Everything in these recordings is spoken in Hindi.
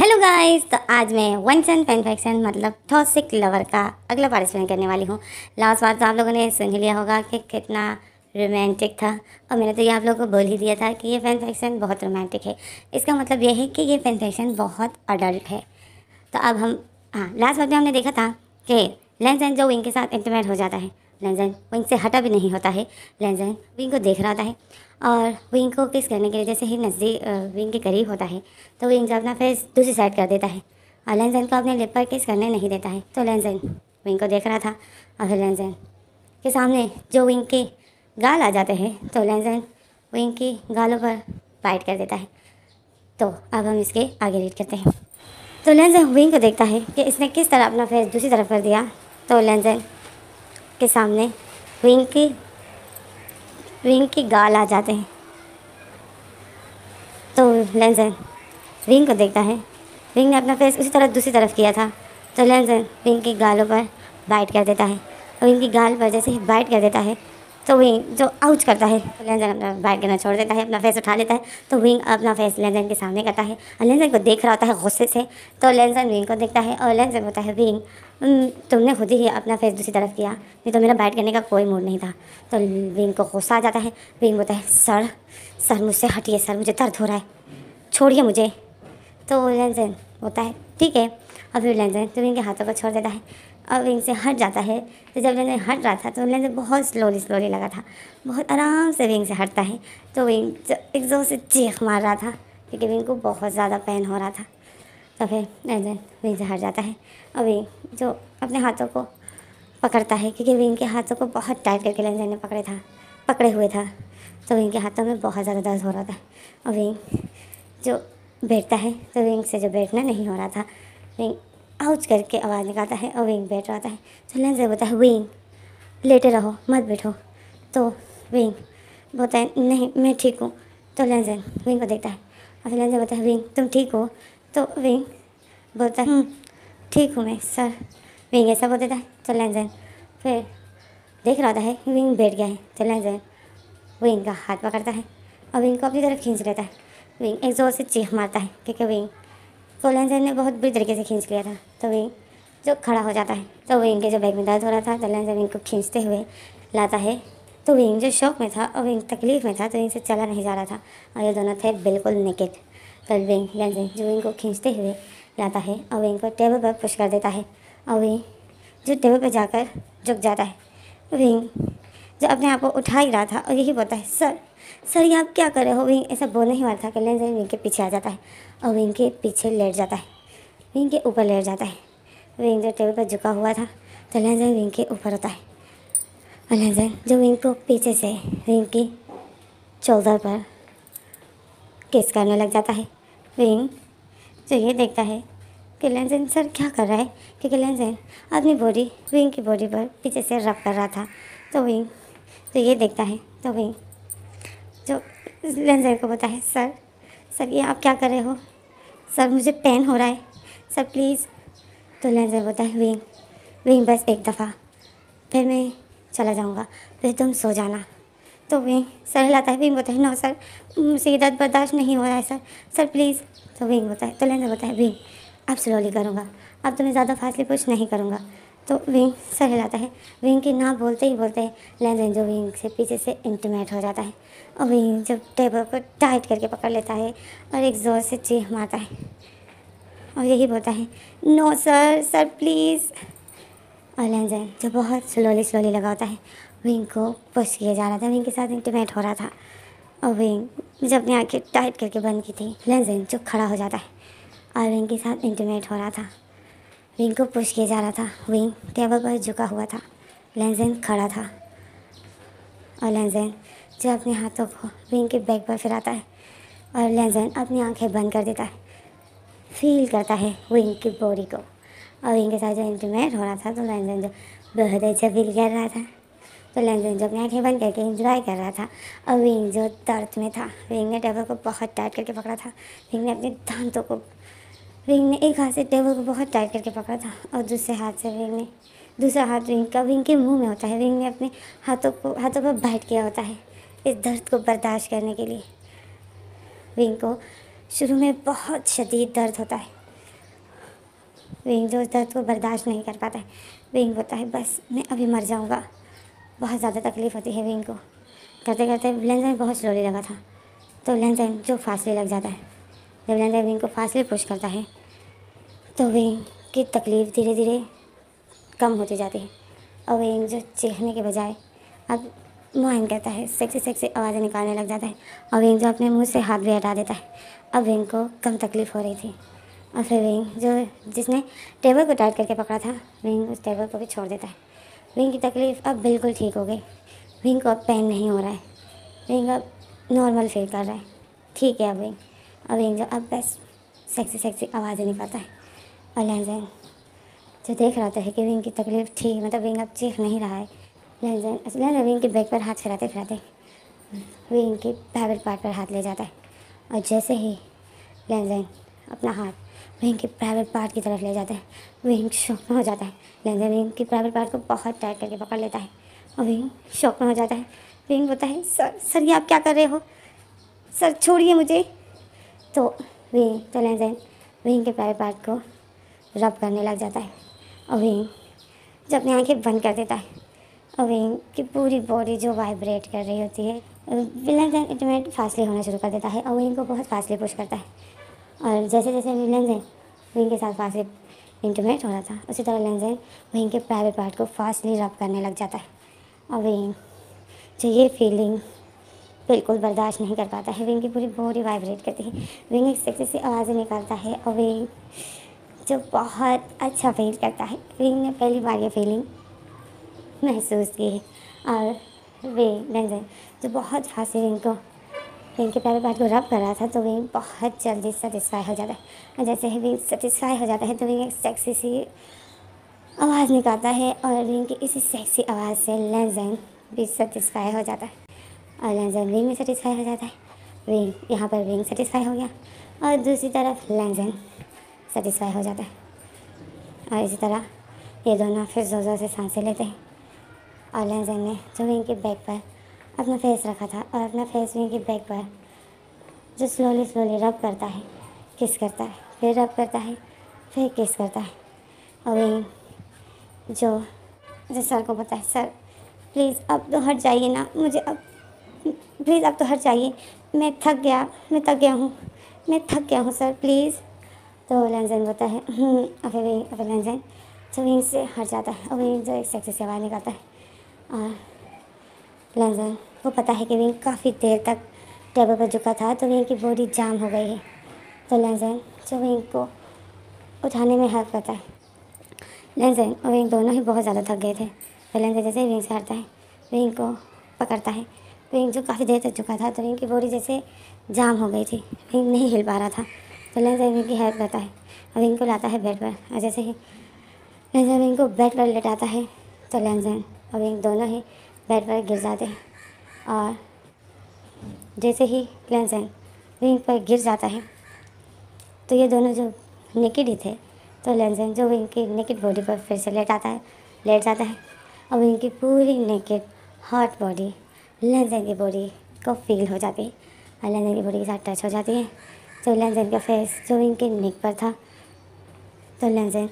हेलो गाइस तो आज मैं सन पेन फैक्शन मतलब थॉसिक लवर का अगला पार्टिसिपेंट करने वाली हूँ लास्ट बार तो आप लोगों ने सुन लिया होगा कि कितना रोमांटिक था और मैंने तो ये आप लोगों को बोल ही दिया था कि ये फैक्शन बहुत रोमांटिक है इसका मतलब ये है कि ये फैक्शन बहुत अडल्ट है तो अब हम हाँ लास्ट बार में हमने देखा था कि लेंस एंड जो विंग के साथ इंटरमेट हो जाता है लेंजाइन विंग से हटा भी नहीं होता है लेंजाइन विंग को देख रहा होता है और विंग को किस करने के लिए जैसे ही नज़दीक विंग के करीब होता है तो विंग अपना फेस दूसरी साइड कर देता है और लेंजन को अपने लिप पर किस करने नहीं देता है तो लेंजन विंग को देख रहा था और फिर लेंजाइन के सामने जो विंग के गाल आ जाते हैं तो लेंजन विंग की गालों पर बाइट कर देता है तो अब हम इसके आगे रीड करते हैं तो लेंजन विंग को देखता है कि इसने किस तरह अपना फेस दूसरी तरफ कर दिया तो लेंजन के सामने विंग की विंग की गाल आ जाते हैं तो लेंजर विंग को देखता है विंग ने अपना फेस उसी तरह दूसरी तरफ किया था तो लेंजन विंग की गालों पर बाइट कर देता है और विंग की गाल पर जैसे ही बाइट कर देता है तो विंग जो आउच करता है तो अपना बैट गिरना छोड़ देता है अपना फेस उठा लेता है तो विंग अपना फेस लेंजन के सामने करता है और लेंजन को देख रहा होता है गुस्से से तो लेंजन विंग को देखता है और लेंजन होता है विंग तुमने खुद ही अपना फेस दूसरी तरफ किया नहीं तो मेरा बैट करने का कोई मूड नहीं था तो विंग को गुस्सा आ जाता है विंग होता है सर सर मुझसे हटिए सर मुझे दर्द हो रहा है छोड़िए मुझे तो लेंजन होता है ठीक है और फिर लेंजर तो विंग के हाथों को छोड़ देता है और विंग से हट जाता है तो जब लेंस हट रहा था तो लेंस तो बहुत स्लोली स्लोली लगा था बहुत आराम से विंग से हटता है तो विंग तो एक जोर से चीख मार रहा था क्योंकि विंग को बहुत ज़्यादा पेन हो रहा था तो फिर लेंस विंग से हट जाता है और विंग जो अपने हाथों को पकड़ता है क्योंकि विंग के हाथों को बहुत टाइट करके लेंस ने पकड़े था पकड़े हुए था तो विंग के हाथों में बहुत ज़्यादा दर्द हो रहा था और विंग जो बैठता है तो विंग से जो बैठना नहीं हो रहा था विंग आउच करके आवाज़ निकालता है और विंग बैठ रहा है तो लेंस बोलता है विंग लेटे रहो मत बैठो तो विंग बोलता है नहीं मैं ठीक हूँ तो लेंजन विंग को देखता है और फिर लेंजन बोलता है विंग तुम ठीक हो तो विंग बोलता है हम्म, ठीक हूँ मैं सर विंग ऐसा बोल देता है तो लेंजन फिर देख रहा होता है विंग बैठ गया है तो लेंजन विंग का हाथ पकड़ता है और विंग को अपनी तरफ खींच लेता है विंग एक जोर से चीख मारता है क्योंकि विंग फूलन तो सर ने बहुत बुरी तरीके से खींच लिया था तो वही जो खड़ा हो जाता है तो वही इनके जो बैग में दर्द हो रहा था तो ललन सर इनको खींचते हुए लाता है तो विंग जो शौक में था और विंग तकलीफ में था तो इनसे चला नहीं जा रहा था और ये दोनों थे बिल्कुल निकेट तो विंग सर जो विंग को खींचते हुए लाता है और विंग को टेबल पर पुश कर देता है और विंग जो टेबल पर जाकर झुक जाता है विंग जो अपने आप को उठा ही रहा था और यही बोलता है सर सर ये आप क्या कर रहे हो विंग ऐसा बोलने ही वाला था कल्याण सर विंग के पीछे आ जाता है और विंग के पीछे लेट जाता है विंग के ऊपर लेट जाता है विंग जो टेबल पर झुका हुआ था कल्याण सर विंग के ऊपर होता है कल्याण सर जो विंग को पीछे से विंग की चौदह पर केस करने लग जाता है विंग जो ये देखता है कि लेंजन सर क्या कर रहा है क्योंकि लेंजन अपनी बॉडी विंग की बॉडी पर पीछे से रब कर रहा था तो विंग तो ये देखता है तो विंग जो लेंजर को बताए सर सर ये आप क्या कर रहे हो सर मुझे पेन हो रहा है सर प्लीज़ तो लेंजर बताए विंग विंग बस एक दफ़ा फिर मैं चला जाऊँगा फिर तुम सो जाना तो विंग सर हिलाता है विंग बताए नो सर मुझे दर्द बर्दाश्त नहीं हो रहा है सर सर प्लीज़ तो विंग बताए तो लेंजर बताए विंग अब स्लोली करूँगा अब तो मैं ज़्यादा फासले कुछ नहीं करूँगा तो विंग सहलाता है विंग की ना बोलते ही बोलते हैं लेंजन जो विंग से पीछे से इंटीमेट हो जाता है और विंग जब टेबल को टाइट करके पकड़ लेता है और एक ज़ोर से चीख मारता है और यही बोलता है नो सर सर प्लीज़ और लेंजन जो बहुत स्लोली स्लोली लगा होता है विंग को पुश किया जा रहा था विंग के साथ इंटीमेट हो रहा था और विंग जब अपनी आँखें टाइट करके बंद की थी लेंजन जो खड़ा हो जाता है और विंग के साथ इंटीमेट हो रहा था विंग को पुश किया जा रहा था विंग टेबल पर झुका हुआ था लेंजन खड़ा था और लेंजन जो अपने हाथों को विंग के बैग पर फिराता है और लेंजन अपनी आंखें बंद कर देता है फील करता है विंग की बॉडी को और विंग के साथ जो इंटीमेट हो रहा था तो लेंजन जो बहुत अच्छा फील कर रहा था तो लेंजन जो अपनी आँखें बंद करके इंजॉय कर रहा था और विंग जो दर्द में था विंग ने टेबल को बहुत टाइट करके पकड़ा था विंग ने अपने दांतों को रिंग ने एक हाथ से टेबल को बहुत टाइट करके पकड़ा था और दूसरे हाथ से रिंग ने दूसरा हाथ रिंग का रिंग के मुंह में होता है रिंग ने अपने हाथों को हाथों पर बैठ गया होता है इस दर्द को बर्दाश्त करने के लिए रिंग को शुरू में बहुत शदीद दर्द होता है रिंग जो उस दर्द को बर्दाश्त नहीं कर पाता है रिंग होता है बस मैं अभी मर जाऊँगा बहुत ज़्यादा तकलीफ़ होती है विंग को करते करते लेंजाइन बहुत स्लोली लगा था तो लेंजाइन जो फासले लग जाता है जब लैंडर विंग को फासले पुश करता है तो विंग की तकलीफ धीरे धीरे कम होती जाती है और विंग जो चीखने के बजाय अब मोहन करता है सेक्सी सेक्सी आवाज़ें निकालने लग जाता है और विंग जो अपने मुंह से हाथ भी हटा देता है अब विंग को कम तकलीफ हो रही थी और फिर विंग जो जिसने टेबल को टाइट करके पकड़ा था विंग उस टेबल को भी छोड़ देता है विंग की तकलीफ अब बिल्कुल ठीक हो गई विंग को अब पेन नहीं हो रहा है विंग अब नॉर्मल फील कर रहा है ठीक है अब विंग और एंजल अब बस सेक्सी सेक्सी नहीं पाता है और लेंजन जो देख रहा था है कि विंग की तकलीफ है मतलब विंग अब चीख नहीं रहा है लेंजन लेंजन विंग के बैग पर हाथ फिराते फिराते विंग के प्राइवेट पार्ट पर हाथ ले जाता है और जैसे ही लेंजन अपना हाथ विंग के प्राइवेट पार्ट की तरफ ले जाता है विंग शौक में हो जाता है लेंजन विंग के प्राइवेट पार्ट को बहुत टाइट करके पकड़ लेता है और विंग शौक में हो जाता है विंग बोलता है सर सर ये आप क्या कर रहे हो सर छोड़िए मुझे तो वे चले जाए वहीं के पहले पार्ट को रब करने लग जाता है और वहीं जब अपनी आँखें बंद कर देता है और वहीं की पूरी बॉडी जो वाइब्रेट कर रही होती है विलन जैन इंटीमेट फासले होना शुरू कर देता है और वहीं को बहुत फासले पुश करता है और जैसे जैसे विलन जैन वहीं के साथ फासले इंटीमेट हो रहा था उसी तरह जैन वहीं के पहले पार्ट को फास्टली रब करने लग जाता है और वहीं जो ये फीलिंग बिल्कुल बर्दाश्त नहीं कर पाता है विंग की पूरी बॉडी वाइब्रेट करती है विंग एक सेक्सी सी आवाज़ें निकालता है और विंग जो बहुत अच्छा फील करता है विंग ने पहली बार ये फीलिंग महसूस की है और विंग रंजन जो बहुत फांसी विंग को विंग के पैर बार को रब कर रहा था तो विंग बहुत जल्दी सेटिस्फाई हो जाता है और जैसे ही विंग सेटिस्फाई हो जाता है तो विंग एक सेक्सी सी आवाज़ निकालता है और विंग की इसी सेक्सी आवाज़ से लेंजन भी सेटिस्फाई हो जाता है और लेंजन विंग में सेटिस्फाई हो जाता है विंग यहाँ पर विंग सेटिस्फाई हो गया और दूसरी तरफ लेंजन सेटिस्फाई हो जाता है और इसी तरह ये दोनों फिर जोर जोर से सांसें लेते हैं और लेंजन ने जो विंग के बैक पर अपना फेस रखा था और अपना फेस विंग के बैक पर जो स्लोली स्लोली रब करता है किस करता है फिर रब करता है फिर किस करता है और विंग जो जो सर को पता है सर प्लीज़ अब तो हट जाइए ना मुझे अब प्लीज़ आप तो हर जाइए मैं थक गया मैं थक गया हूँ मैं थक गया हूँ सर प्लीज़ तो लंजन बोलता है हम्म, अबे वे अबे लंजन जो तो वहीं से हट जाता है और विंग जो एक सेक्सी से आवाज़ निकालता है और लंजन वो पता है कि विंग काफ़ी देर तक टेबल पर झुका था तो विंग की बॉडी जाम हो गई है तो लंजन जो विंग को उठाने में हेल्प करता है लंजन और विंग दोनों ही बहुत ज़्यादा थक गए थे तो लंजन जैसे विंग से हटता है विंग को पकड़ता है विंग जो काफ़ी देर तक चुका था तो इनकी की बोरी जैसे जाम हो गई थी विंग नहीं हिल पा रहा था तो लेंस रिंग की हेल्प करता है और रिंग को लाता है बेड पर और जैसे ही लेंस विंग को बेड पर लेटाता है तो लेंस और रिंग दोनों ही बेड पर गिर जाते हैं और जैसे ही लेंस रिंग पर गिर जाता है तो ये दोनों जो निकिड ही थे तो लेंसन जो विंग की निकिड बॉडी पर फिर से लेट आता है लेट जाता है और विंग की पूरी नेकेड हॉट बॉडी लेंसन की बॉडी को फील हो जाती है और लेंसन की बॉडी के साथ टच हो जाती है जो तो लेंसन का फेस जो इनके नेक पर था तो लेंसन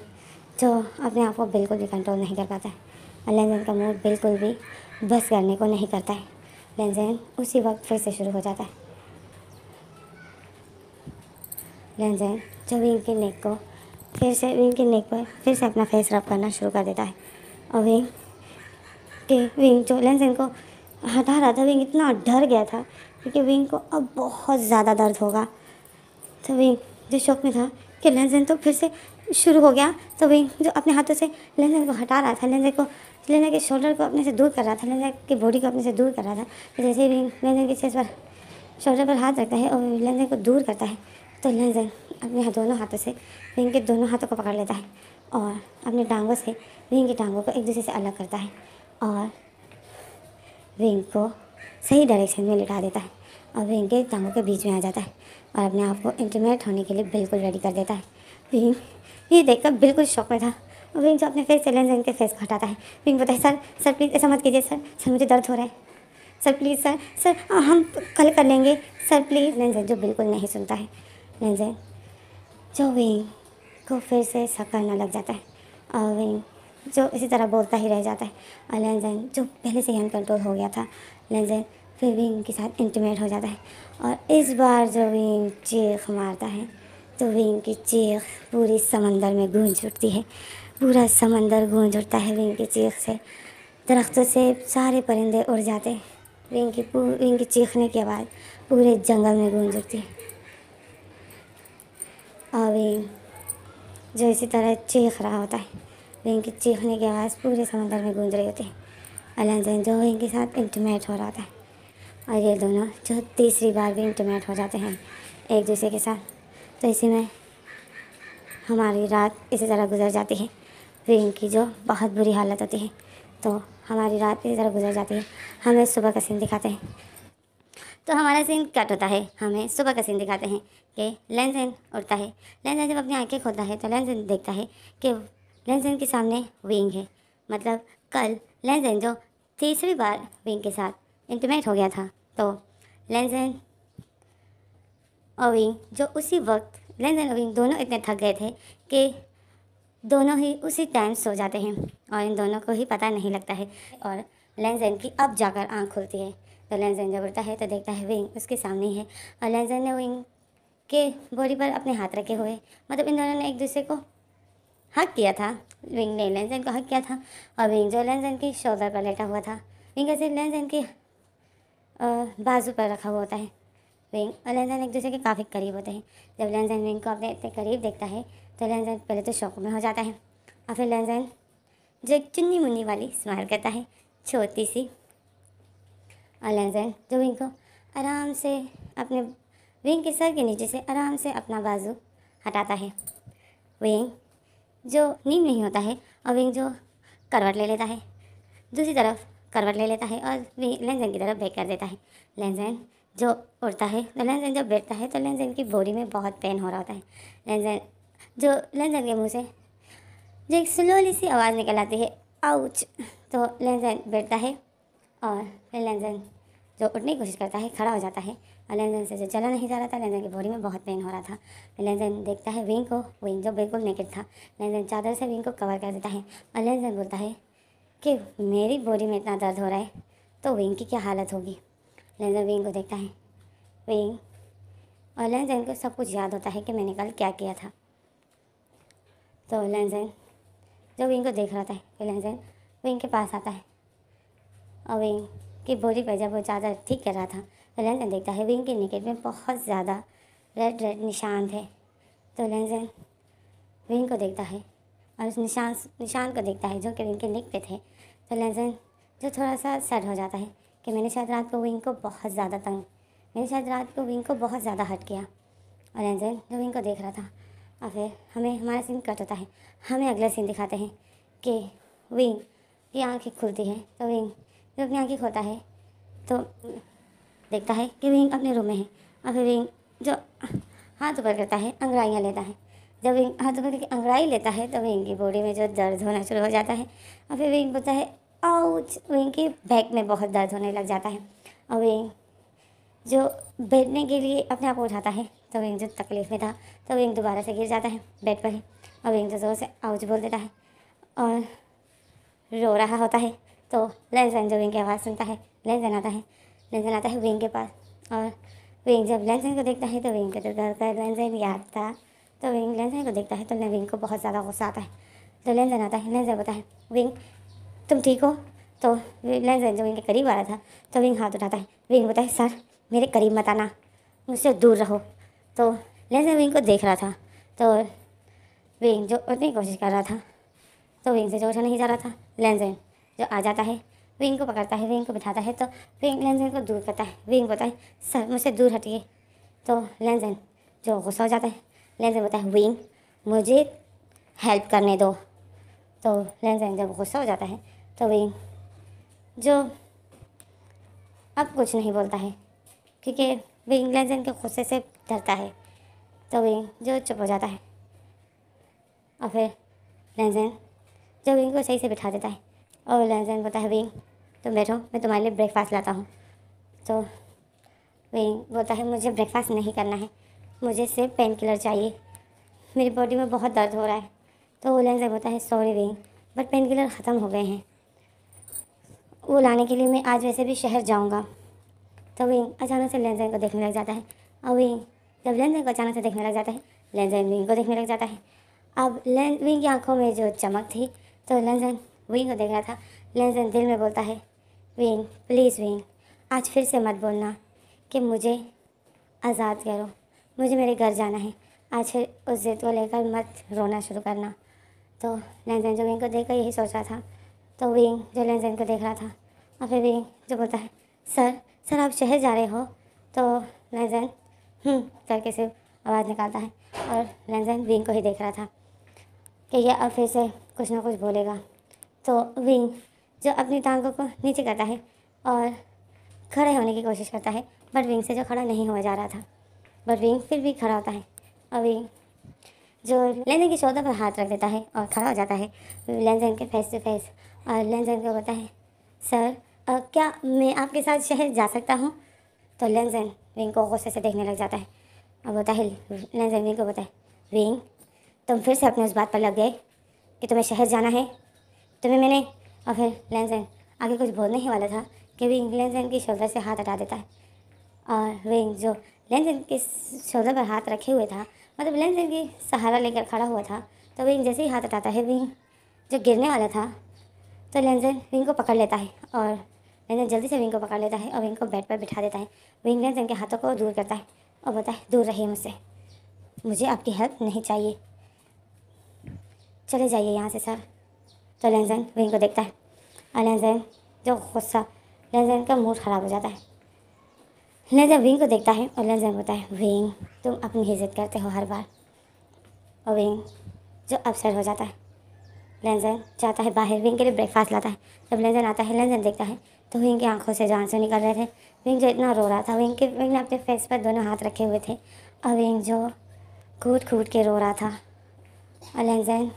जो अपने आप को बिल्कुल भी कंट्रोल नहीं कर पाता है और लेंसन का मूड बिल्कुल भी बस करने को नहीं करता है लेंसन उसी वक्त फिर से शुरू हो जाता है लेंसन जो भी इनके नेक को फिर से विंग के नेक पर फिर से अपना फेस रब करना शुरू कर देता है और विंग के विंग जो लेंसन को हटा रहा था विंग इतना डर गया था क्योंकि विंग को अब बहुत ज़्यादा दर्द होगा तो विंग जो शौक में था कि लेंजन तो फिर से शुरू हो गया तो विंग जो अपने हाथों से लेंजन को हटा रहा था लेंजर को लेंजन के शोल्डर को अपने से दूर कर रहा था लेंजर की बॉडी को अपने से दूर कर रहा था तो जैसे विंग लेंजन के चेस्ट पर शोल्डर पर हाथ रखता है और लेंजर को दूर करता है तो लेंजन अपने दोनों हाथों से विंग के दोनों हाथों को पकड़ लेता है और अपने टांगों से विंग की टांगों को एक दूसरे से अलग करता है और विंग को सही डायरेक्शन में लिटा देता है और विंग के टांगों के बीच में आ जाता है और अपने आप को इंटीमेट होने के लिए बिल्कुल रेडी कर देता है विंग ये देखकर बिल्कुल शौक में था और विंग जो अपने फेस से लेंस के फेस को हटाता है विंग बताए सर सर प्लीज़ ऐसा मत कीजिए सर सर मुझे दर्द हो रहा है सर प्लीज़ सर सर हम कल कर लेंगे सर प्लीज़ लेंस जो बिल्कुल नहीं सुनता है लेंस जो विंग को फिर से सकर लग जाता है और विंग जो इसी तरह बोलता ही रह जाता है और लेनजैन जो पहले से ही अनकंट्रोल हो गया था लेनजैन फिर विंग के साथ इंटीमेट हो जाता है और इस बार जो विंग चीख मारता है तो विंग की चीख पूरी समंदर में गूंज उठती है पूरा समंदर गूंज उठता है विंग की चीख से दरख्तों से सारे परिंदे उड़ जाते हैं विंग की विंग की चीखने के बाद पूरे जंगल में गूंज उठती है और विंग जो इसी तरह चीख रहा होता है रिंग की चीखने की आवाज़ पूरे समंदर में गूंज रही होती है अलन जो इनके साथ इंटमेट हो रहा था और ये दोनों जो तीसरी बार भी इंटमेट हो जाते हैं एक दूसरे के साथ तो इसी में हमारी रात इसी तरह गुजर जाती है रिंग की जो बहुत बुरी हालत होती है तो हमारी रात इसी तरह गुजर जाती है हमें सुबह का सीन दिखाते हैं तो हमारा सीन कट होता है हमें सुबह का सीन दिखाते हैं कि लेंसन उठता है लेंसन जब अपनी आंखें खोलता है तो लेंसन देखता है कि लेंस के सामने विंग है मतलब कल लेंस जो तीसरी बार विंग के साथ इंटीमेट हो गया था तो लेंस और विंग जो उसी वक्त लेंस और विंग दोनों इतने थक गए थे कि दोनों ही उसी टाइम सो जाते हैं और इन दोनों को ही पता नहीं लगता है और लेंस की अब जाकर आँख खुलती है तो लेंस जब उड़ता है तो देखता है विंग उसके सामने ही है और लेंस ने विंग के बॉडी पर अपने हाथ रखे हुए मतलब इन दोनों ने एक दूसरे को हक किया था विंग ने लैंस एंड को हक किया था और विंग जो लेंजन एंड की शोल्डर पर लेटा हुआ था विंग ऐसे लेंजन एंड बाजू पर रखा हुआ होता है विंग और लेंसन एक दूसरे के काफ़ी करीब होते हैं जब लेंसन विंग को अपने इतने करीब देखता है तो लेंसन पहले तो शौक में हो जाता है और फिर लेंसन जो एक चुन्नी मुन्नी वाली स्माइल करता है छोटी सी और लेंसन जो विंग को आराम से अपने विंग के सर के नीचे से आराम से अपना बाजू हटाता है विंग जो नीम नहीं होता है और विंग जो करवट ले लेता है दूसरी तरफ करवट ले लेता है और लेंजन की तरफ बैक कर देता है लेंजन जो उड़ता है तो लेंजन जब बैठता है तो लेंजन की बॉडी में बहुत पेन हो रहा होता है लेंजन जो लेंजन के मुंह से जो एक स्लोली सी आवाज़ निकल आती है आउच तो लेंजन बैठता है और फिर जो उठने की कोशिश करता है खड़ा हो जाता है और देन से चला नहीं जा रहा था देन की बॉडी में बहुत पेन हो रहा था देन देखता है विंग को विंग जो बिल्कुल नेकेड था देन चादर से विंग को कवर कर देता है और देन बोलता है कि मेरी बॉडी में इतना दर्द हो रहा है तो विंग की क्या हालत होगी देन विंग को देखता है विंग और देन को सब कुछ याद होता है कि मैंने कल क्या किया था तो देन जो विंग को देख रहा था कि देन विंग के पास आता है और विंग की बॉडी पर जब वो चादर ठीक कर रहा था लेंजन देखता है विंग के निकेट में बहुत ज़्यादा रेड रेड निशान थे तो लेंजन विंग को देखता है और उस निशान निशान को देखता है जो कि विंग के निक पे थे तो लेंजन जो थोड़ा सा सैड हो जाता है कि मैंने शायद रात को विंग को बहुत ज़्यादा तंग मैंने शायद रात को विंग को बहुत ज़्यादा हट किया और लेंजन जो विंग को देख रहा था और फिर हमें हमारा सीन कट होता है हमें अगला सीन दिखाते हैं कि विंग की आँखें खुलती हैं तो विंग जो अपनी आँखें खोता है तो देखता है कि विंग अपने रूम में है और फिर विंग जो हाथ ऊपर करता है अंगड़ाइयाँ लेता है जब विंग हाथ ऊपर करके अंगड़ाई लेता है तो विंग की बॉडी में जो दर्द होना शुरू हो जाता है और फिर विंग बोलता है आउच विंग के बैक में बहुत दर्द होने लग जाता है और विंग जो बैठने के लिए अपने आप को उठाता है तो विंग जो तकलीफ में था तो विंग दोबारा से गिर जाता है बेड पर ही और विंग जो जोर से आउच बोल देता है और रो रहा होता है तो लेंसन जो विंग की आवाज़ सुनता है लेंसन आता है लेंसन आता है विंग के पास और विंग जब लेंसन को देखता है तो विंग तो का तो डर कर लेंसन याद था तो विंग लेंसन को देखता है तो विंग को बहुत ज़्यादा गुस्सा आता है तो लेंसन आता है लेंसन बताता है विंग तुम ठीक हो तो लेंसन जो विंग के करीब आ रहा था तो विंग हाथ उठाता है विंग है सर मेरे करीब मत आना मुझसे दूर रहो तो लेंसन विंग को देख रहा था तो विंग जो उठने की कोशिश कर रहा था तो विंग से जो उठा नहीं जा रहा था लेंसन जो आ जाता है विंग को पकड़ता है विंग को बिठाता है तो विंग लेंजन को दूर करता है विंग बोलता है सर मुझसे दूर हटिए तो लेंजन जो गुस्सा हो जाता है लेंजन बोलता है विंग मुझे हेल्प करने दो तो लेंजन जब गुस्सा हो जाता है तो विंग जो अब कुछ नहीं बोलता है क्योंकि विंग लेंजन के गुस्से से डरता है तो विंग जो चुप हो जाता है और फिर लेंजन जो विंग को सही से बिठा देता है और लेंजन बोलता है विंग तुम बैठो मैं तुम्हारे लिए ब्रेकफास्ट लाता हूँ तो वही बोलता है मुझे ब्रेकफास्ट नहीं करना है मुझे सिर्फ पेन किलर चाहिए मेरी बॉडी में बहुत दर्द हो रहा है तो ओलन से बोलता है sorry Wing but painkiller ख़त्म हो गए हैं वो लाने के लिए मैं आज वैसे भी शहर जाऊँगा तो विंग अचानक से लेंजन को देखने लग जाता है और विंग जब लेंजन को अचानक से देखने लग जाता है लेंजन विंग को देखने लग जाता है अब लें विंग की आंखों में जो चमक थी तो लेंजन विंग को देख रहा था लेंजन दिल में बोलता है विंग प्लीज़ विंग आज फिर से मत बोलना कि मुझे आज़ाद करो मुझे मेरे घर जाना है आज फिर उस जिद को लेकर मत रोना शुरू करना तो लेनदेन जो विंग को देखकर यही सोच रहा था तो विंग जो लेनदेन को देख रहा था और फिर विंग जो बोलता है सर सर आप शहर जा रहे हो तो लेनदेन हम हम्म, करके सिर्फ आवाज़ निकालता है और लेनदेन विंग को ही देख रहा था कि यह अब फिर से कुछ ना कुछ बोलेगा तो विंग जो अपनी टांगों को नीचे करता है और खड़े होने की कोशिश करता है बट विंग से जो खड़ा नहीं हुआ जा रहा था बट विंग फिर भी खड़ा होता है और विंग जो लेंजन के शोधों पर हाथ रख देता है और खड़ा हो जाता है लेंजन के फेस टू फेस और लेंजन को बोलता है सर आ, क्या मैं आपके साथ शहर जा सकता हूँ तो लेंजन विंग को गुस्से से देखने लग जाता है और बोलता है लेंजन विंग को बोलता है विंग तुम फिर से अपने उस बात पर लग गए कि तुम्हें शहर जाना है तुम्हें मैंने और फिर लेंसन आगे कुछ बोलने ही वाला था कि विंग लेंसन की शोल्डर से हाथ हटा देता है और विंग जो लेंसन के शोल्डर पर हाथ रखे हुए था मतलब लेंसन की सहारा लेकर खड़ा हुआ था तो विंग जैसे ही हाथ हटाता है विंग जो गिरने वाला था तो लेंसन विंग को पकड़ लेता है और लेंसन जल्दी से विंग को पकड़ लेता है और विंग को बेड पर बिठा देता है विंग लेंसन के हाथों को दूर करता है और बोलता है दूर रहिए मुझसे मुझे आपकी हेल्प नहीं चाहिए चले जाइए यहाँ से सर तो लेंजन विंग को देखता है और लेंजन जो गुस्सा लेंजन का मूड ख़राब हो जाता है लेंजन विंग को देखता है और लेंजन बोलता है विंग तुम अपनी इज्जत करते हो हर बार और विंग जो अपसेट हो जाता है लेंजन जाता है बाहर विंग के लिए ब्रेकफास्ट लाता है जब लेंजन आता है लेंजन देखता है तो विंग की आंखों से जान से निकल रहे थे विंग जो इतना रो रहा था विंग के विंग ने अपने फेस पर दोनों हाथ रखे हुए थे और विंग जो कूद कूट के रो रहा था और लेंजन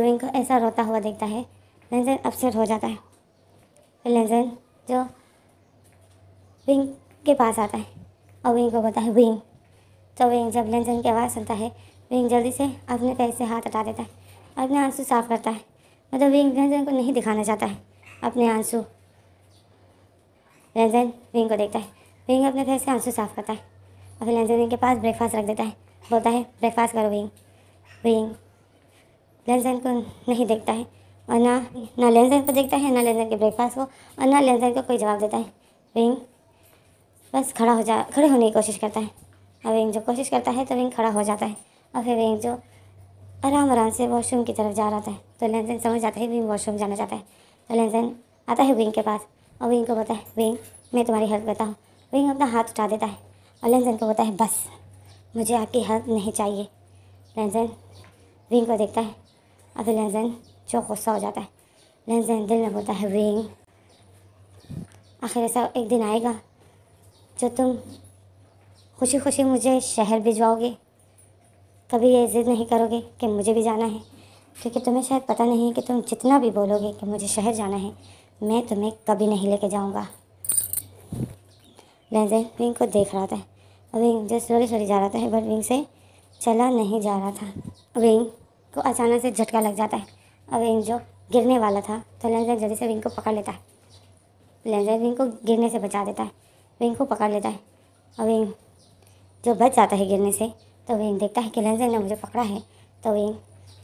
विंग को ऐसा रोता हुआ देखता है लेंजन अपसेट हो जाता है फिर लेंजन जो विंग के पास आता है और विंग को बोलता है विंग तो विंग जब लेंजन की आवाज़ सुनता है विंग जल्दी से अपने पैर से हाथ हटा देता है अपने आंसू साफ करता है मतलब विंग लेंजन को नहीं दिखाना चाहता है अपने आंसू लेंजन विंग को देखता है विंग अपने पैर से आंसू साफ करता है और फिर लेंजन के पास ब्रेकफास्ट रख देता है बोलता है ब्रेकफास्ट करो विंग विंग लेंजन को नहीं देखता है और ना ना लेंजन को देखता है ना लेंजन के ब्रेकफास्ट को और ना लेंजन को कोई जवाब देता है विंग बस खड़ा हो जा खड़े होने की कोशिश करता है और विंग जो कोशिश करता है तो विंग खड़ा हो जाता है और फिर विंग जो आराम आराम से वॉशरूम की तरफ जा रहा था तो लेंजन समझ जाता है विंग वॉशरूम जाना चाहता है तो लेंजन आता है विंग के पास और विंग को बोलता है विंग मैं तुम्हारी हेल्प करता हूँ विंग अपना हाथ उठा देता है और लेंजन को बोलता है बस मुझे आपकी हेल्प नहीं चाहिए लेंजन विंग को देखता है अभी लहजन जो गुस्सा हो जाता है लहजन दिल में बोलता है वेंग आखिर ऐसा एक दिन आएगा जो तुम खुशी खुशी मुझे शहर भिजवाओगे कभी ये जिद नहीं करोगे कि मुझे भी जाना है क्योंकि तुम्हें शायद पता नहीं है कि तुम जितना भी बोलोगे कि मुझे शहर जाना है मैं तुम्हें कभी नहीं लेके जाऊंगा लहजन विंग को देख रहा था विंग जो स्लोली स्लोली जा रहा था बट विंग से चला नहीं जा रहा था विंग को तो अचानक से झटका लग जाता है और विंग जो गिरने वाला था तो लेंजर जल्दी से विंग को पकड़ लेता है लेंजर विंग को गिरने से बचा देता है विंग को पकड़ लेता है और विंग जो बच जाता है गिरने से तो विंग देखता है कि लेंजर ने मुझे पकड़ा है तो विंग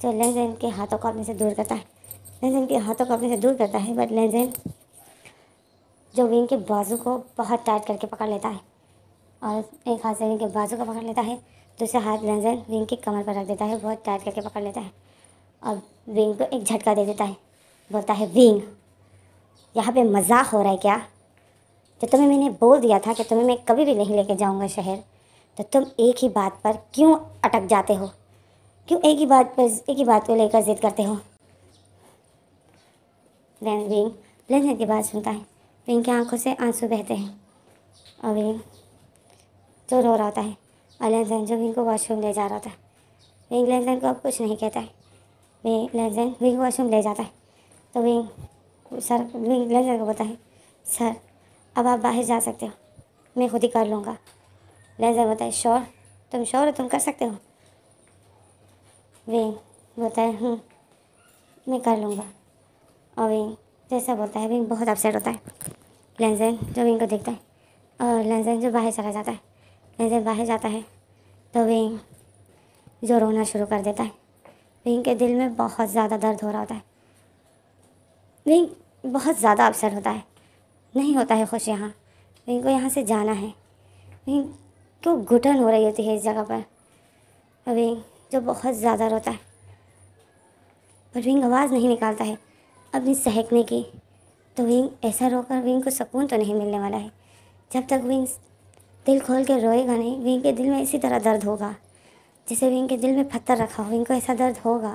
जो लेंजर के हाथों को अपने से दूर करता है लेंजर के हाथों को अपने से दूर करता है बट लेंजर जो विंग के बाजू को बहुत टाइट करके पकड़ लेता है और एक हाथ से विंग के बाजू को पकड़ लेता है दूसरा हाथ रंजन विंग की कमर पर रख देता है बहुत टाइट करके पकड़ लेता है और विंग को एक झटका दे देता है बोलता है विंग यहाँ पे मजाक हो रहा है क्या तो तुम्हें मैंने बोल दिया था कि तुम्हें मैं कभी भी नहीं लेके जाऊँगा शहर तो तुम एक ही बात पर क्यों अटक जाते हो क्यों एक ही बात पर एक ही बात को लेकर जिद करते हो देन विंग लेने की बात सुनता है विंग की आंखों से आंसू बहते हैं और विंग जो तो रो रहा होता है जो जैन को वॉशरूम ले जा रहा था विंग लेन को अब कुछ नहीं कहता है विंग लेन विंग वॉशरूम ले जाता है तो विंग सर विंग लेन को बोलता है सर अब आप बाहर जा सकते हो मैं खुद ही कर लूँगा लेंजर बोलता है श्योर तुम श्योर हो तुम कर सकते हो विंग बोलता है हूँ हम्म, मैं कर लूँगा और विंग जैसा बोलता है विंग बहुत अपसेट होता है लेंजन जो विंग को देखता है और लेंजन जो बाहर चला जाता है नज़र तो बाहर जाता है तो विंग जो रोना शुरू कर देता है विंग के दिल में बहुत ज़्यादा दर्द हो रहा होता है विंग बहुत ज़्यादा अवसर होता है नहीं होता है खुश यहाँ विंग को यहाँ से जाना है विंग को घुटन हो रही होती है इस जगह पर विंग जो बहुत ज़्यादा रोता है पर विंग आवाज़ नहीं निकालता है अपनी सहकने की तो विंग ऐसा रोकर विंग को सुकून तो नहीं मिलने वाला है जब तक विंग दिल खोल के रोएगा नहीं विंग के दिल में इसी तरह दर्द होगा जैसे विंग के दिल में पत्थर रखा हो विंग को ऐसा दर्द होगा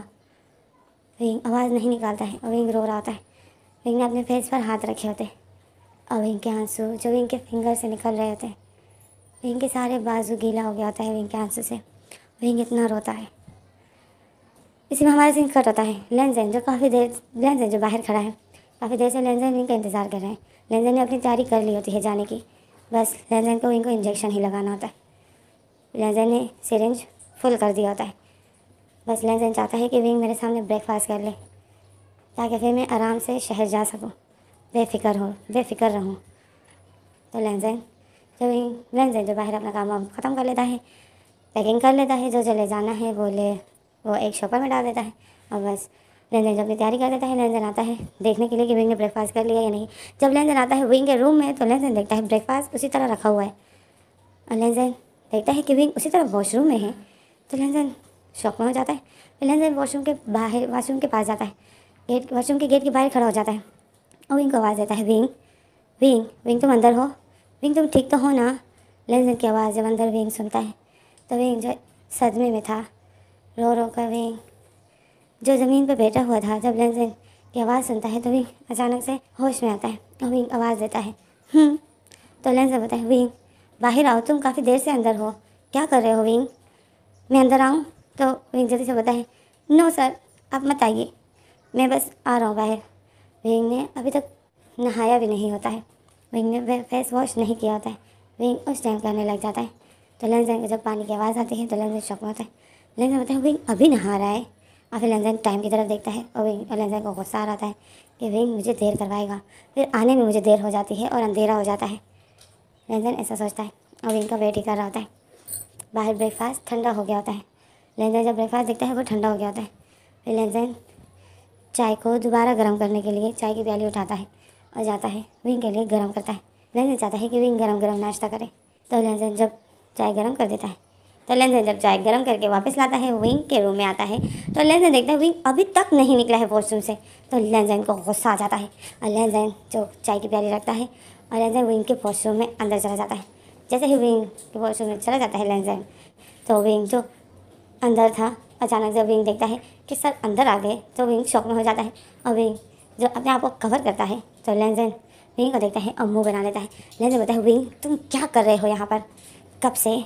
विंग आवाज़ नहीं निकालता है और विंग रो रहा होता है विंग ने अपने फेस पर हाथ रखे होते हैं और विंग के आंसू जो विंग के फिंगर से निकल रहे होते हैं विंग के सारे बाजू गीला हो गया होता है विंग के आंसू से विंग इतना रोता है इसी में हमारा सीन कट होता है लेंजन जो काफ़ी देर लेंजन जो बाहर खड़ा है काफ़ी देर से लेंजन विंग का इंतज़ार कर रहे हैं लेंजन ने अपनी तैयारी कर ली होती है जाने की बस रंजन को इनको इंजेक्शन ही लगाना होता है रंजन ने सिरेंज फुल कर दिया होता है बस लेंजन चाहता है कि विंग मेरे सामने ब्रेकफास्ट कर ले ताकि फिर मैं आराम से शहर जा सकूँ बेफिक्र हो बेफिक्र रहूँ तो लेंजन जो विंग लेंजन जो बाहर अपना काम ख़त्म कर लेता है पैकिंग कर लेता है जो जो ले जाना है वो ले वो एक शॉपर में डाल देता है और बस लेंजन जब तैयारी कर देता है लेन आता है देखने के लिए कि विंग ने ब्रेकफास्ट कर लिया या नहीं जब लेंजन आता है विंग के रूम में तो लेंजन देखता है ब्रेकफास्ट उसी तरह रखा हुआ है और लेन देखता है कि विंग उसी तरह वॉशरूम में है तो लेन शौक में हो जाता है लेंजन वॉशरूम के बाहर वॉशरूम के पास जाता है गेट वॉशरूम के गेट के बाहर खड़ा हो जाता है और विंग को आवाज़ देता है विंग विंग विंग तुम अंदर हो विंग तुम ठीक तो हो ना लेंजन की आवाज़ जब अंदर विंग सुनता है तो विंग जो सदमे में था रो रो कर विंग जो ज़मीन पर बैठा हुआ था जब लेनसेन की आवाज़ सुनता है तो विंग अचानक से होश में आता है और विंग आवाज़ देता है हम्म। तो लेनसेन बोलता है विंग बाहर आओ तुम काफ़ी देर से अंदर हो क्या कर रहे हो विंग मैं अंदर आऊँ तो विंग जल्दी से बोलता है नो सर आप मत आइए मैं बस आ रहा हूँ बाहर विंग ने अभी तक नहाया भी नहीं होता है विंग ने फेस वॉश नहीं किया होता है विंग उस टाइम करने लग जाता है तो लेनसेन को जब पानी की आवाज़ आती है तो लेनसेन शौक में होता है लेनसेन बोलता है विंग अभी नहा रहा है और फिर लंजन टाइम की तरफ देखता है और लंजन को गुस्सा आ रहा है कि भाई मुझे देर करवाएगा फिर आने में मुझे देर हो जाती है और अंधेरा हो जाता है लंजन ऐसा सोचता है और इनका वेट ही कर रहा होता है बाहर ब्रेकफास्ट ठंडा हो गया होता है लंजन जब ब्रेकफास्ट देखता है वो ठंडा हो गया होता है फिर लंजन चाय को दोबारा गर्म करने के लिए चाय की प्याली उठाता है और जाता है विंग के लिए गर्म करता है लंजन चाहता है कि विंग गर्म गर्म नाश्ता करे तो लंजन जब चाय गर्म कर देता है तो लेंस जब चाय गर्म करके वापस लाता है विंग के रूम में आता है तो लेंस देखता है विंग अभी तक नहीं निकला है वॉशरूम से तो लेंस को गुस्सा आ जाता है और लेंस जो चाय की प्यारी रखता है और लेंस विंग के वॉशरूम में अंदर चला जाता है जैसे ही विंग के वॉशरूम में चला जाता है लेंस तो विंग जो अंदर था अचानक जब विंग देखता है कि सर अंदर आ गए तो विंग शौक में हो जाता है और विंग जो अपने आप को कवर करता है तो लेंस विंग को देखता है और मुँह बना लेता है लेंस बताता है विंग तुम क्या कर रहे हो यहाँ पर कब से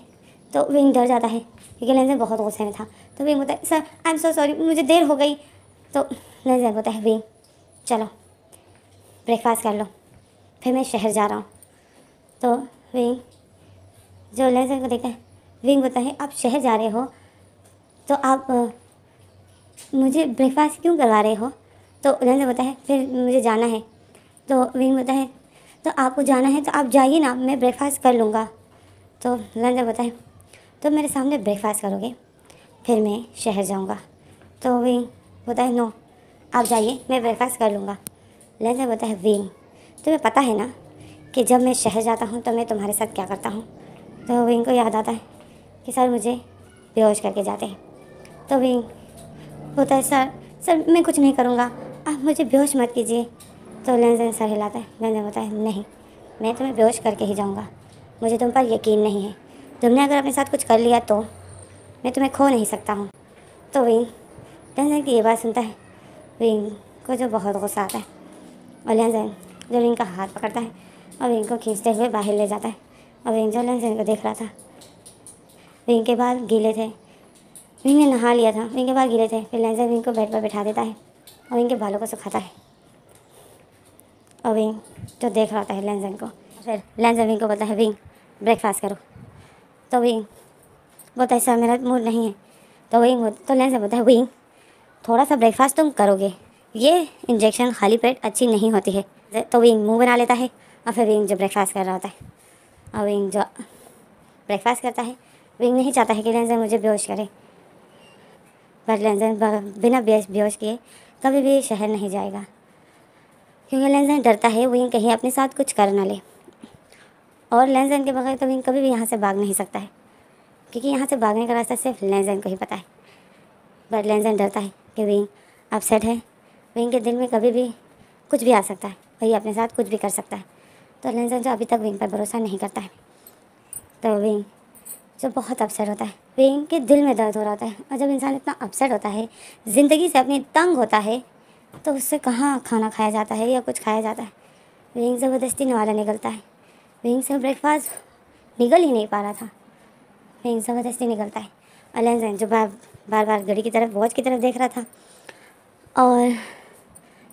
तो विंग डर जाता है क्योंकि लेंजन बहुत गुस्से में था तो विंग बोलता है sir I am so sorry मुझे देर हो गई तो लेंजन बोलता है विंग चलो ब्रेकफास्ट कर लो फिर मैं शहर जा रहा हूँ तो विंग जो लेंजन को देखता है विंग बोलता है आप शहर जा रहे हो तो आप मुझे ब्रेकफास्ट क्यों करवा रहे हो तो लेंजन बोलता है फिर मुझे जाना है तो विंग बोलता है तो आपको जाना है तो आप जाइए ना मैं ब्रेकफास्ट कर लूँगा तो लेंजन बोलता है तो मेरे सामने ब्रेकफास्ट करोगे फिर मैं शहर जाऊँगा तो वी है नो आप जाइए मैं ब्रेकफास्ट कर लूँगा लेकिन है वी तुम्हें पता है ना कि जब मैं शहर जाता हूँ तो मैं तुम्हारे साथ क्या करता हूँ तो विंग को याद आता है कि सर मुझे बेहोश करके जाते हैं तो विंग होता है सर सर मैं कुछ नहीं करूँगा आप मुझे बेहोश मत कीजिए तो लेंस सर हिलाता है लेंस होता है नहीं मैं तुम्हें बेहोश करके ही जाऊँगा मुझे तुम पर यकीन नहीं है तुमने अगर अपने साथ कुछ कर लिया तो मैं तुम्हें खो नहीं सकता हूँ तो विंग लेनजैन की ये बात सुनता है विंग को जो बहुत गुस्सा आता है और लेनजैन जो विंग का हाथ पकड़ता है और विंग को खींचते हुए बाहर ले जाता है और विंग जो लेनजैन को देख रहा था विंग के बाल गीले थे विंग ने नहा लिया था विंग के बाल गीले थे फिर लेंजर विंग को बेड पर बैठा देता है और विंग के बालों को सुखाता है और विंग जो देख रहा होता है लेंजन को फिर लेंजन विंग को बोलता है विंग ब्रेकफास्ट करो तो वही बोलता तो है सर मेरा मूड नहीं है तो वही तो लेंस बोलता है वही थोड़ा सा ब्रेकफास्ट तुम करोगे ये इंजेक्शन खाली पेट अच्छी नहीं होती है तो विंग मुँह बना लेता है और फिर विंग जो ब्रेकफास्ट कर रहा होता है और विंग जो ब्रेकफास्ट करता है विंग नहीं चाहता है कि लेंजन मुझे बेहोश करे पर लेंजन बिना बेहोश बेहोश किए कभी भी शहर नहीं जाएगा क्योंकि लेंजन डरता है विंग कहीं अपने साथ कुछ कर ना ले और लेंस देन के बगैर तो भी कभी भी यहाँ से भाग नहीं सकता है क्योंकि यहाँ से भागने का रास्ता सिर्फ लेंस देन को ही पता है पर लेंस देन डरता है कि विंग अपसेट है विंग के दिल में कभी भी कुछ भी आ सकता है वही अपने साथ कुछ भी कर सकता है तो लेंस देन जो अभी तक विंग पर भरोसा नहीं करता है तो विंग जो बहुत अपसेट होता है विंग के दिल में दर्द हो रहा होता है और जब इंसान इतना अपसेट होता है ज़िंदगी से अपनी तंग होता है तो उससे कहाँ खाना खाया जाता है या कुछ खाया जाता है विंग ज़बरदस्ती नवाला निकलता है वहीं से ब्रेकफास्ट निकल ही नहीं पा रहा था वहीं ज़बरदस्ती निकलता है अलायंस जो बार बार बार घड़ी की तरफ वॉच की तरफ देख रहा था और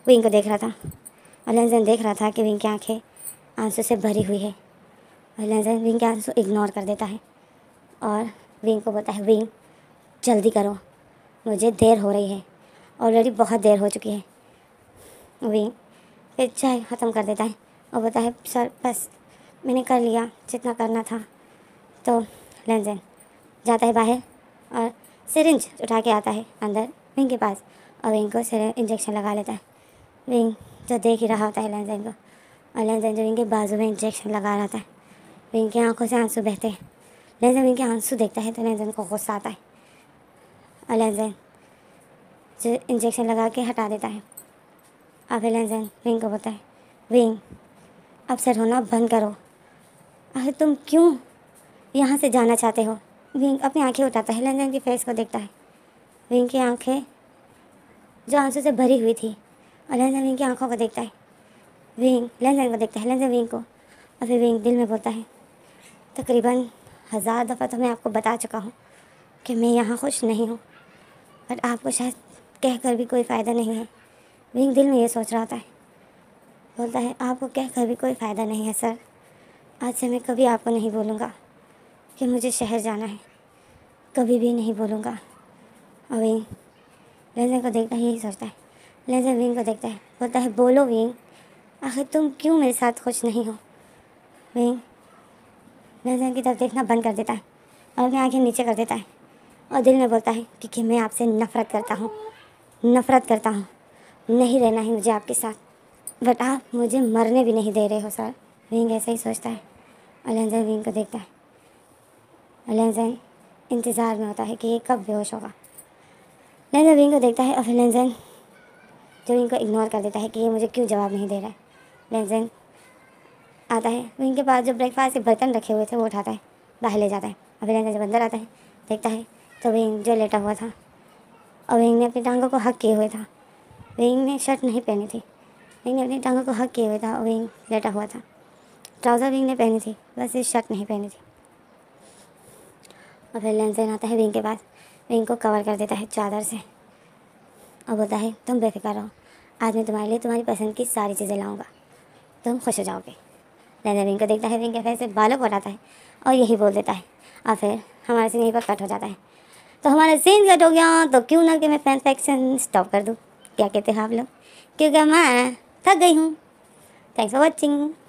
विंग को देख रहा था और लेंजन देख रहा था कि विंग की आंखें आंसू से भरी हुई है और लेंजन विंग के आंसू इग्नोर कर देता है और विंग को बोलता है विंग जल्दी करो मुझे देर हो रही है ऑलरेडी बहुत देर हो चुकी है विंग फिर चाय ख़त्म कर देता है और बोलता है सर बस मैंने कर लिया जितना करना था तो लेंजन जाता है बाहर और सिरिंज उठा के आता है अंदर विंग के पास और विंग को इंजेक्शन लगा लेता है विंग जो देख ही रहा होता है लेंजन को और लेंजन जो विंग के बाजू में इंजेक्शन लगा रहता है विंग की आंखों से आंसू बहते हैं लेंजन विंग के आंसू देखता है तो लेंजन को गुस्सा आता है और लेंजन जो इंजेक्शन लगा के हटा देता है अब लेंजन विंग को बोलता है विंग अब सर होना बंद करो अरे तुम क्यों यहाँ से जाना चाहते हो विंग अपनी आंखें उठाता है लंदन के फेस को देखता है विंग की आंखें जो आंसू से भरी हुई थी और लंदन विंग की आंखों को देखता है विंग लंदन को देखता है लंदन विंग को और फिर विंग दिल में बोलता है तकरीबन हज़ार दफ़ा तो मैं आपको बता चुका हूँ कि मैं यहाँ खुश नहीं हूँ पर आपको शायद कह कर भी कोई फ़ायदा नहीं है विंग दिल में ये सोच रहा होता है बोलता है आपको कह कर भी कोई फ़ायदा नहीं है सर आज से मैं कभी आपको नहीं बोलूँगा कि मुझे शहर जाना है कभी भी नहीं बोलूँगा और विंग लेजर को देखता यही सोचता है लेजर विंग को देखता है बोलता है बोलो विंग आखिर तुम क्यों मेरे साथ खुश नहीं हो विंग लेजर की तरफ देखना बंद कर देता है और अपनी आँखें नीचे कर देता है और दिल में बोलता है क्योंकि मैं आपसे नफ़रत करता हूँ नफ़रत करता हूँ नहीं रहना है मुझे आपके साथ बट आप मुझे मरने भी नहीं दे रहे हो सर विंग ऐसा ही सोचता है अलियाजाइन रीन को देखता है अलियाजाइन इंतज़ार में होता है कि ये कब बेहोश होगा लहजा रीन को देखता है और फिर लहजन जो इनको इग्नोर कर देता है कि ये मुझे क्यों जवाब नहीं दे रहा है लहजन आता है वो इनके पास जो ब्रेकफास्ट के बर्तन रखे हुए थे वो उठाता है बाहर ले जाता है और फिर लेंजैन जब अंदर आता है देखता है तो विंग जो लेटा हुआ था और विंग ने अपनी टांगों को हक किए हुए था विंग ने शर्ट नहीं पहनी थी विंग ने अपनी टांगों को हक किए हुए था और विंग लेटा हुआ था ट्राउज़र विंग ने पहनी थी बस ये शर्ट नहीं पहनी थी और फिर लेंसन आता है विंग के पास विंग को कवर कर देता है चादर से और बोलता है तुम बेफिक्र रहो आज मैं तुम्हारे लिए तुम्हारी पसंद की सारी चीज़ें लाऊंगा तुम खुश हो जाओगे लेंसन विंग को देखता है विंग के फिर से बालों को हटाता है और यही बोल देता है और फिर हमारा सीन यहीं पर कट हो जाता है तो हमारा सीन कट हो गया तो क्यों ना कि मैं फैन फैक्शन स्टॉप कर दूँ क्या कहते हैं आप लोग क्योंकि मैं थक गई हूँ थैंक्स फॉर वॉचिंग